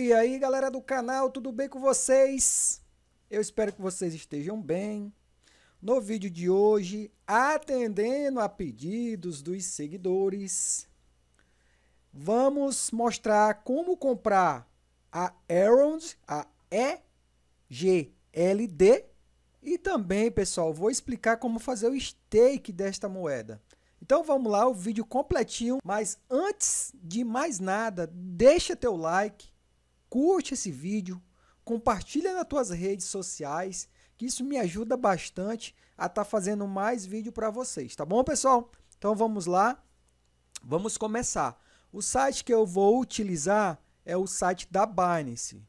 E aí, galera do canal, tudo bem com vocês? Eu espero que vocês estejam bem. No vídeo de hoje, atendendo a pedidos dos seguidores, vamos mostrar como comprar a Erond, a EGLD, e também, pessoal, vou explicar como fazer o stake desta moeda. Então vamos lá, o vídeo completinho, mas antes de mais nada, deixa teu like, curte esse vídeo, compartilha nas tuas redes sociais, que isso me ajuda bastante a estar tá fazendo mais vídeo para vocês, tá bom, pessoal? Então vamos lá, vamos começar. O site que eu vou utilizar é o site da Binance.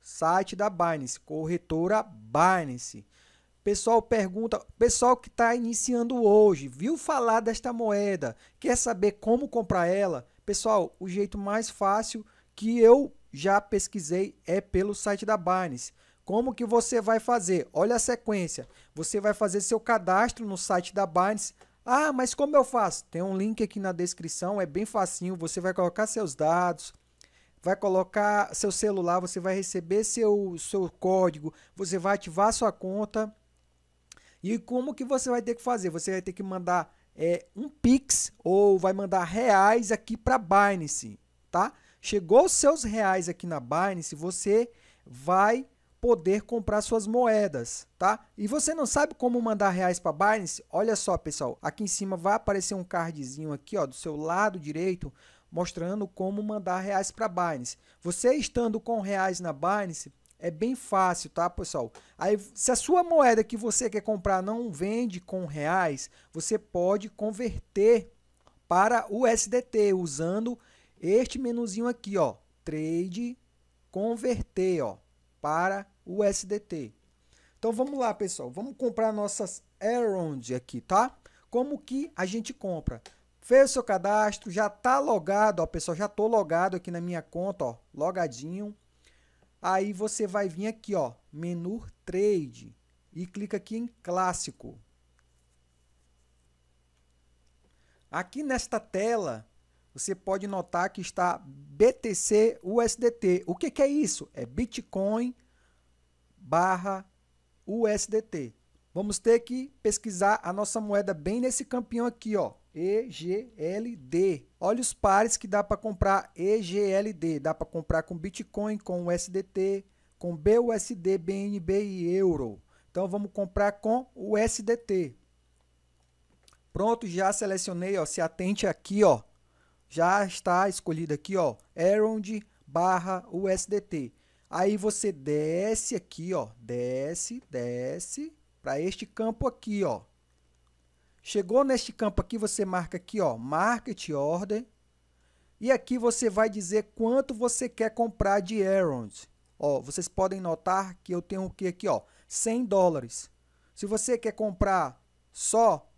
Site da Binance, corretora Binance. Pessoal pergunta, pessoal que está iniciando hoje, viu falar desta moeda, quer saber como comprar ela? Pessoal, o jeito mais fácil que eu já pesquisei, é pelo site da Binance. Como que você vai fazer? Olha a sequência. Você vai fazer seu cadastro no site da Binance. Ah, mas como eu faço? Tem um link aqui na descrição, é bem facinho. Você vai colocar seus dados, vai colocar seu celular, você vai receber seu, seu código, você vai ativar sua conta. E como que você vai ter que fazer? Você vai ter que mandar é, um Pix ou vai mandar reais aqui para Binance, tá? Chegou os seus reais aqui na Binance, você vai poder comprar suas moedas, tá? E você não sabe como mandar reais para Binance? Olha só, pessoal, aqui em cima vai aparecer um cardzinho aqui, ó, do seu lado direito, mostrando como mandar reais para Binance. Você estando com reais na Binance, é bem fácil, tá, pessoal? Aí, se a sua moeda que você quer comprar não vende com reais, você pode converter para o USDT usando este menuzinho aqui, ó, trade converter, ó, para USDT. Então vamos lá, pessoal, vamos comprar nossas errands aqui, tá? Como que a gente compra? Fez o seu cadastro, já tá logado, ó, pessoal, já tô logado aqui na minha conta, ó, logadinho. Aí você vai vir aqui, ó, menu trade e clica aqui em clássico. Aqui nesta tela, você pode notar que está BTC USDT. O que, que é isso? É Bitcoin barra USDT. Vamos ter que pesquisar a nossa moeda bem nesse campeão aqui, ó. EGLD. Olha os pares que dá para comprar EGLD. Dá para comprar com Bitcoin, com USDT, com BUSD, BNB e Euro. Então vamos comprar com USDT. Pronto, já selecionei, ó. Se atente aqui, ó já está escolhido aqui, ó, Errond barra USDT. Aí você desce aqui, ó, desce, desce para este campo aqui, ó. Chegou neste campo aqui, você marca aqui, ó, Market Order. E aqui você vai dizer quanto você quer comprar de Errond. Ó, vocês podem notar que eu tenho o que aqui, ó, 100 dólares. Se você quer comprar só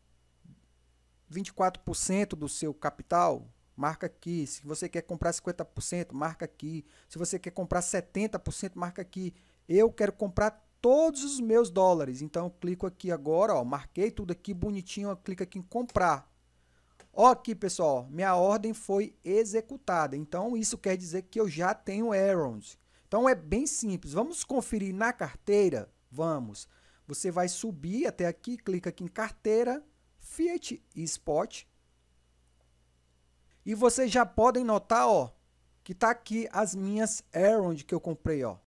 24% do seu capital, marca aqui. Se você quer comprar 50%, marca aqui. Se você quer comprar 70%, marca aqui. Eu quero comprar todos os meus dólares. Então, clico aqui agora, ó, marquei tudo aqui bonitinho, clica aqui em comprar. Ó aqui, pessoal, minha ordem foi executada. Então, isso quer dizer que eu já tenho Arrows. Então, é bem simples. Vamos conferir na carteira? Vamos. Você vai subir até aqui, clica aqui em carteira, Fiat e Spot. E vocês já podem notar, ó, que tá aqui as minhas Errand que eu comprei, ó.